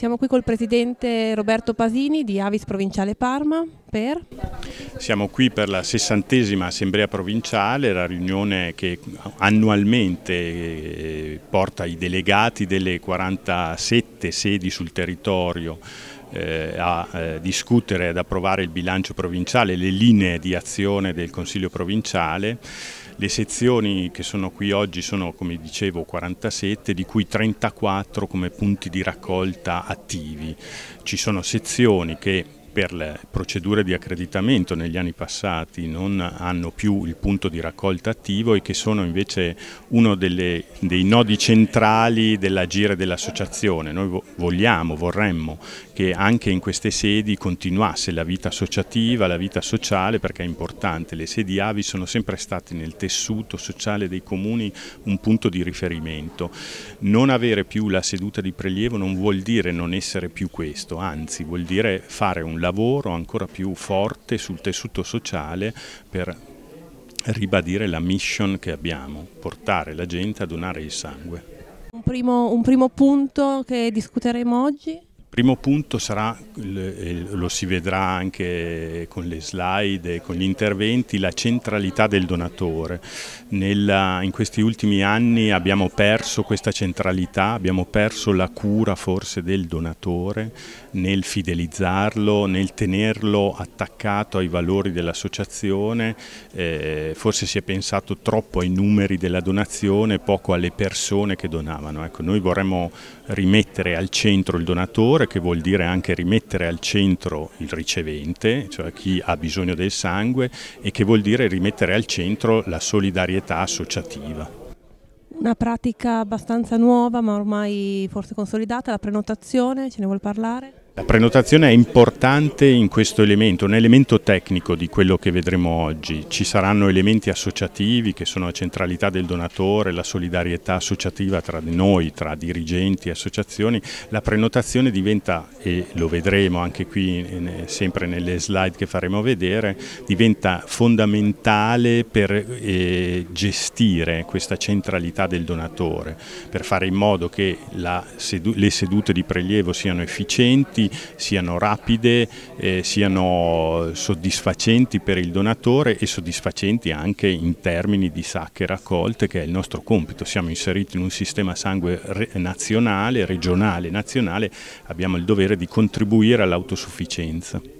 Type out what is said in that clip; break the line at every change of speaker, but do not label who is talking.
Siamo qui col presidente Roberto Pasini di Avis Provinciale Parma per...
Siamo qui per la sessantesima assemblea provinciale, la riunione che annualmente eh, porta i delegati delle 47 sedi sul territorio eh, a eh, discutere e ad approvare il bilancio provinciale, le linee di azione del Consiglio provinciale. Le sezioni che sono qui oggi sono, come dicevo, 47, di cui 34 come punti di raccolta attivi. Ci sono sezioni che per le procedure di accreditamento negli anni passati non hanno più il punto di raccolta attivo e che sono invece uno delle, dei nodi centrali dell'agire dell'associazione. Noi vogliamo, vorremmo che anche in queste sedi continuasse la vita associativa, la vita sociale perché è importante. Le sedi AVI sono sempre state nel tessuto sociale dei comuni un punto di riferimento. Non avere più la seduta di prelievo non vuol dire non essere più questo, anzi vuol dire fare un lavoro lavoro ancora più forte sul tessuto sociale per ribadire la mission che abbiamo, portare la gente a donare il sangue.
Un primo, un primo punto che discuteremo oggi?
primo punto sarà, lo si vedrà anche con le slide e con gli interventi, la centralità del donatore. Nella, in questi ultimi anni abbiamo perso questa centralità, abbiamo perso la cura forse del donatore nel fidelizzarlo, nel tenerlo attaccato ai valori dell'associazione, eh, forse si è pensato troppo ai numeri della donazione, poco alle persone che donavano. Ecco, noi vorremmo rimettere al centro il donatore fornitore che vuol dire anche rimettere al centro il ricevente, cioè chi ha bisogno del sangue e che vuol dire rimettere al centro la solidarietà associativa.
Una pratica abbastanza nuova ma ormai forse consolidata, la prenotazione, ce ne vuol parlare?
La prenotazione è importante in questo elemento, un elemento tecnico di quello che vedremo oggi. Ci saranno elementi associativi che sono la centralità del donatore, la solidarietà associativa tra noi, tra dirigenti e associazioni. La prenotazione diventa, e lo vedremo anche qui sempre nelle slide che faremo vedere, diventa fondamentale per eh, gestire questa centralità del donatore, per fare in modo che sedu le sedute di prelievo siano efficienti fonti siano rapide, eh, siano soddisfacenti per il donatore e soddisfacenti anche in termini di sacche raccolte che è il nostro compito. Siamo inseriti in un sistema sangue re nazionale, regionale, nazionale, abbiamo il dovere di contribuire all'autosufficienza.